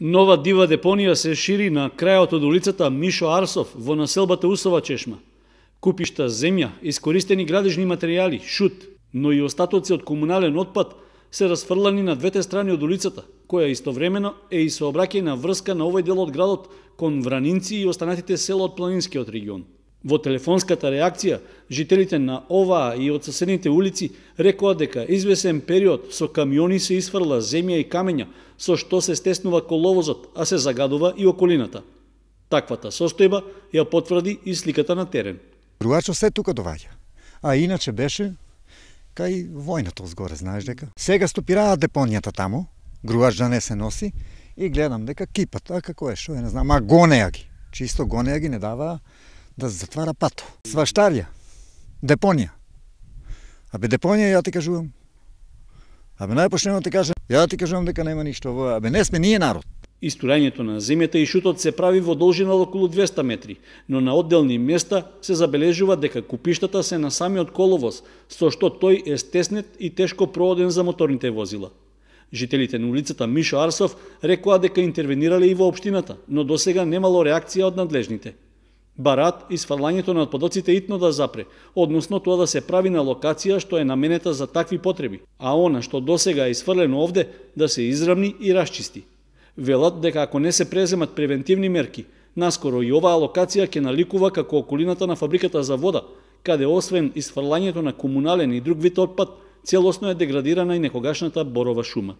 Нова дива депонија се шири на крајот од улицата Мишо Арсов во населбата Усова Чешма. Купишта земја, искористени градежни материјали, шут, но и остатоци од комунален отпад се расфрлани на двете страни од улицата, која истовремено е и сообраќајна врска на овој дел од градот кон Вранинци и останатите села од планинскиот регион. Во телефонската реакција, жителите на оваа и од соседните улици рекоа дека извесен период со камиони се исфрла земја и камења, со што се стеснува коловозот, а се загадува и околината. Таквата состојба ја потврди и сликата на терен. Другачо се тука доваѓа. А иначе беше кај војната згоре, знаеш дека. Сега стопираат депонијата таму, груач да не се носи, и гледам дека кипат, а како е, што е, не знам, а гонеја ги. Чисто гонеја ги не дава да се затвара пато. Сваштарија, депонија. Абе депонија ја ти кажувам. Абе најпочнено ти кажам, ја ти кажувам дека нема ништо во Абе не сме ние народ. Истурањето на земјата и шутот се прави во должина од околу 200 метри, но на одделни места се забележува дека купиштата се на самиот коловоз, со што тој е стеснет и тешко прооден за моторните возила. Жителите на улицата Мишо Арсов рекоа дека интервенирале и во општината, но досега немало реакција од надлежните. Барат, и сфрлањето на отпадоците итно да запре, односно тоа да се прави на локација што е наменета за такви потреби, а она што досега е сфрлено овде да се израмни и расчисти. Велат дека ако не се преземат превентивни мерки, наскоро и оваа локација ќе наликува како околината на фабриката за вода, каде освен исфрлањето на комунален и друг вид отпад, целосно е деградирана и некогашната борова шума.